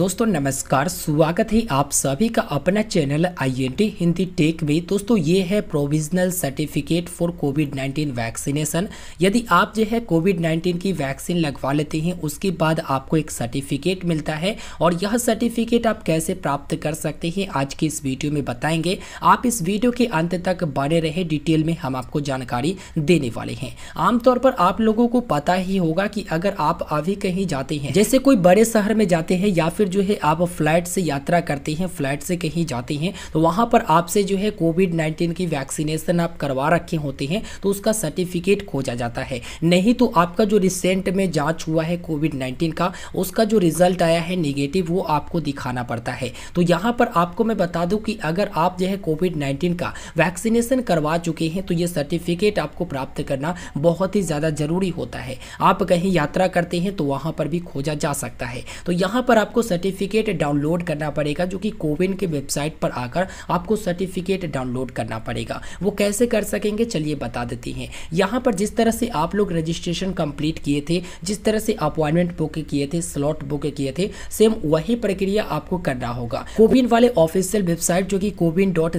दोस्तों नमस्कार स्वागत है आप सभी का अपना चैनल आईएनटी हिंदी टेक में दोस्तों ये है provisional certificate for Covid 19 vaccination यदि आप जो है कोविड 19 की वैक्सीन लगवा लेते हैं उसके बाद आपको एक सर्टिफिकेट मिलता है और यह सर्टिफिकेट आप कैसे प्राप्त कर सकते हैं आज की इस वीडियो में बताएंगे आप इस वीडियो के अंत तक बने रहे डिटेल में हम आपको जानकारी देने वाले हैं आमतौर पर आप लोगों को पता ही होगा कि अगर आप अभी कहीं जाते हैं जैसे कोई बड़े शहर में जाते हैं या फिर फिर जो है आप फ्लाइट से यात्रा करते हैं फ्लाइट से कहीं जाते हैं तो वहाँ पर आपसे जो है कोविड नाइन्टीन की वैक्सीनेशन आप करवा रखे होते हैं तो उसका सर्टिफिकेट खोजा जाता है नहीं तो आपका जो रिसेंट में जाँच हुआ है कोविड नाइन्टीन का उसका जो रिजल्ट आया है निगेटिव वो आपको दिखाना पड़ता है तो यहाँ पर आपको मैं बता दूँ कि अगर आप जो है कोविड नाइन्टीन का वैक्सीनेशन करवा चुके हैं तो ये सर्टिफिकेट आपको प्राप्त करना बहुत ही ज़्यादा ज़रूरी होता है आप कहीं यात्रा करते हैं तो वहाँ पर भी खोजा जा सकता है तो यहाँ पर आपको सर्टिफिकेट डाउनलोड करना पड़ेगा जो कि कोविन के वेबसाइट पर आकर आपको सर्टिफिकेट डाउनलोड करना पड़ेगा वो कैसे कर सकेंगे चलिए बता देती हैं यहाँ पर जिस तरह से आप लोग रजिस्ट्रेशन कंप्लीट किए थे जिस तरह से अपॉइंटमेंट बुक किए थे स्लॉट बुक किए थे सेम वही प्रक्रिया आपको करना होगा कोविन वाले ऑफिशियल वेबसाइट जो कि कोविन डॉट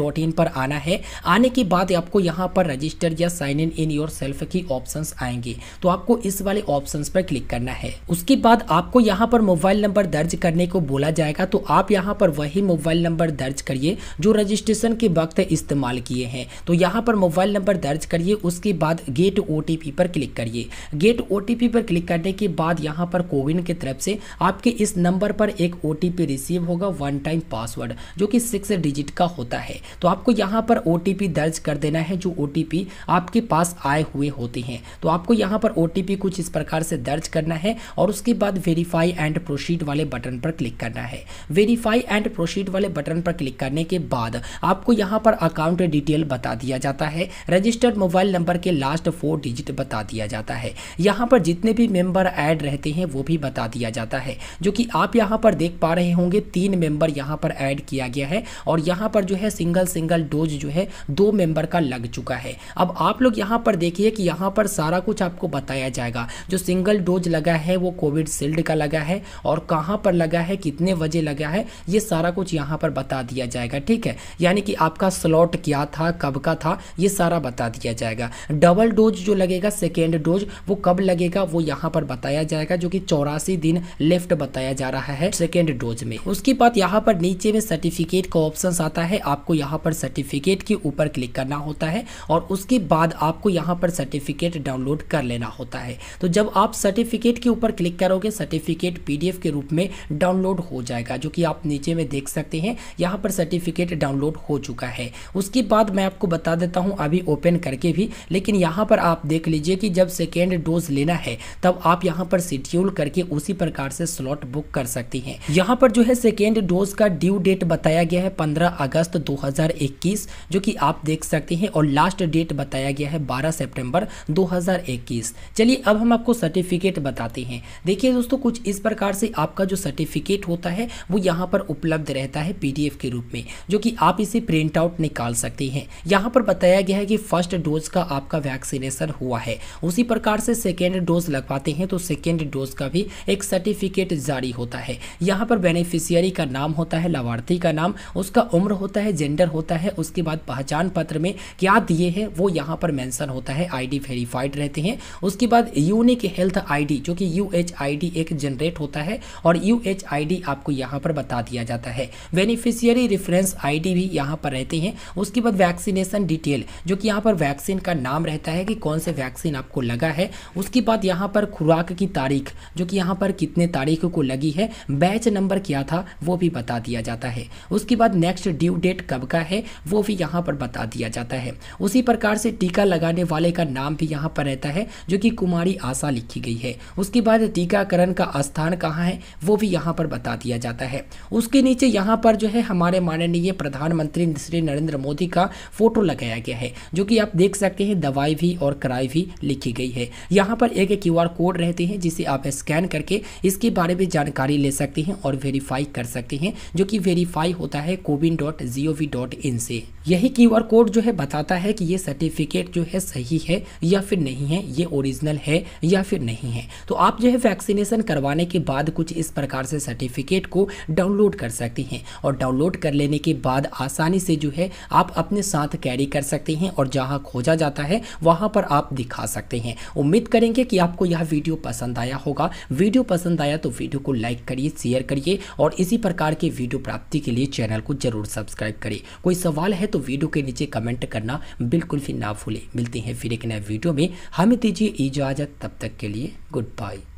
डॉट इन पर आना है आने के बाद आपको यहाँ पर रजिस्टर या sign in in yourself की ऑप्शन आएंगे तो आपको इस वाले ऑप्शन पर क्लिक करना है उसके बाद आपको यहाँ पर मोबाइल नंबर दर्ज करने को बोला जाएगा तो आप यहाँ पर वही मोबाइल नंबर दर्ज करिए जो रजिस्ट्रेशन के वक्त इस्तेमाल किए हैं तो यहाँ पर मोबाइल नंबर दर्ज करिए उसके बाद गेट ओ पर क्लिक करिए गेट ओ पर क्लिक करने के बाद यहाँ पर कोविन की तरफ से आपके इस नंबर पर एक ओ रिसीव होगा वन टाइम पासवर्ड जो कि सिक्स डिजिट का होता है तो आपको यहाँ पर ओ दर्ज कर देना है जो ओ आपके पास आए हुए होते हैं तो आपको यहाँ पर ओ कुछ इस प्रकार से दर्ज करना है और उसके बाद वेरीफाई एंड प्रोसीड वाले वाले बटन पर क्लिक करना है वेरीफाई एंड प्रोसीड वाले बटन पर क्लिक करने के बाद आपको यहाँ पर अकाउंट डिटेल बता दिया जाता है रजिस्टर्ड मोबाइल नंबर के लास्ट फोर डिजिट बता दिया जाता है यहाँ पर जितने भी मेंबर ऐड रहते हैं वो भी बता दिया जाता है जो कि आप यहाँ पर देख पा रहे होंगे तीन मेंबर यहाँ पर ऐड किया गया है और यहाँ पर जो है सिंगल सिंगल डोज जो है दो मेंबर का लग चुका है अब आप लोग यहाँ पर देखिए कि यहाँ पर सारा कुछ आपको बताया जाएगा जो सिंगल डोज लगा है वो कोविड शील्ड का लगा है और कहाँ कहाँ पर लगा है कितने बजे लगा है ये सारा कुछ यहाँ पर बता दिया जाएगा ठीक है यानी कि आपका स्लॉट क्या था कब का था ये सारा बता दिया जाएगा डबल डोज जो लगेगा सेकेंड डोज वो कब लगेगा वो यहाँ पर बताया जाएगा जो कि चौरासी दिन लेफ्ट बताया जा रहा है सेकेंड डोज में उसके बाद यहाँ पर नीचे में सर्टिफिकेट का ऑप्शन आता है आपको यहाँ पर सर्टिफिकेट के ऊपर क्लिक करना होता है और उसके बाद आपको यहाँ पर सर्टिफिकेट डाउनलोड कर लेना होता है तो जब आप सर्टिफिकेट के ऊपर क्लिक करोगे सर्टिफिकेट पीडीएफ के रूप में डाउनलोड हो जाएगा जो कि आप नीचे में देख सकते हैं यहाँ पर सर्टिफिकेट डाउनलोड हो चुका है उसके बाद मैं आपको बता देता हूँ अभी ओपन करके भी लेकिन यहाँ पर आप देख लीजिए कि जब सेकेंड डोज लेना है तब आप यहाँ पर शेड्यूल करके उसी प्रकार से स्लॉट बुक कर सकती हैं यहाँ पर जो है सेकेंड डोज का ड्यू डेट बताया गया है पंद्रह अगस्त 2021 जो कि आप देख सकते हैं और लास्ट डेट बताया गया है 12 सितंबर 2021 चलिए अब हम आपको सर्टिफिकेट बताते हैं देखिए दोस्तों कुछ इस प्रकार से आपका आपका जो सर्टिफिकेट होता है वो यहाँ पर उपलब्ध रहता है पी के रूप में जो कि आप इसे प्रिंट आउट निकाल सकते हैं यहाँ पर बताया गया है कि फर्स्ट डोज का आपका वैक्सीनेशन हुआ है उसी प्रकार से सेकेंड डोज लगवाते हैं तो सेकेंड डोज का भी एक सर्टिफिकेट जारी होता है यहाँ पर बेनिफिशियरी का नाम होता है लाभार्थी का नाम उसका उम्र होता है जेंडर होता है उसके बाद पहचान पत्र में क्या दिए हैं वो यहाँ पर मेंशन होता है आईडी वेरीफाइड रहते हैं उसके बाद यूनिक हेल्थ आईडी जो कि यूएचआईडी एक जनरेट होता है और और यू आपको यहाँ पर बता दिया जाता है बेनिफिशियरी रेफरेंस आईडी भी यहाँ पर रहती हैं उसके बाद वैक्सीनेशन डिटेल जो कि यहाँ पर वैक्सीन का नाम रहता है कि कौन से वैक्सीन आपको लगा है उसके बाद यहाँ पर खुराक की तारीख जो कि यहाँ पर कितने तारीख को लगी है बैच नंबर क्या था वो भी बता दिया जाता है उसके बाद नेक्स्ट ड्यू डेट कब का है वो भी यहाँ पर बता दिया जाता है उसी प्रकार से टीका लगाने वाले का नाम भी यहाँ पर रहता है जो कि कुमारी आशा लिखी गई है उसके बाद टीकाकरण का स्थान कहाँ है वो भी यहाँ पर बता दिया जाता है उसके नीचे यहाँ पर जो है हमारे माननीय प्रधानमंत्री श्री नरेंद्र मोदी का फोटो लगाया गया है जो कि आप देख सकते हैं दवाई भी और कराई भी लिखी गई है यहाँ पर एक क्यू कोड रहते हैं जिसे आप स्कैन करके इसके बारे में जानकारी ले सकते हैं और वेरीफाई कर सकते हैं जो कि वेरीफाई होता है CoWIN dot G O V dot in से यही क्यू आर कोड जो है बताता है कि ये सर्टिफिकेट जो है सही है या फिर नहीं है ये ओरिजिनल है या फिर नहीं है तो आप जो है वैक्सीनेशन करवाने के बाद कुछ इस प्रकार से सर्टिफिकेट को डाउनलोड कर सकती हैं और डाउनलोड कर लेने के बाद आसानी से जो है आप अपने साथ कैरी कर सकते हैं और जहाँ खोजा जाता है वहाँ पर आप दिखा सकते हैं उम्मीद करेंगे कि आपको यह वीडियो पसंद आया होगा वीडियो पसंद आया तो वीडियो को लाइक करिए शेयर करिए और इसी प्रकार के वीडियो प्राप्ति के लिए चैनल को जरूर सब्सक्राइब करिए कोई सवाल है तो वीडियो के नीचे कमेंट करना बिल्कुल भी ना भूलें मिलते हैं फिर एक नए वीडियो में हमें दीजिए इजाज़त तब तक के लिए गुड बाय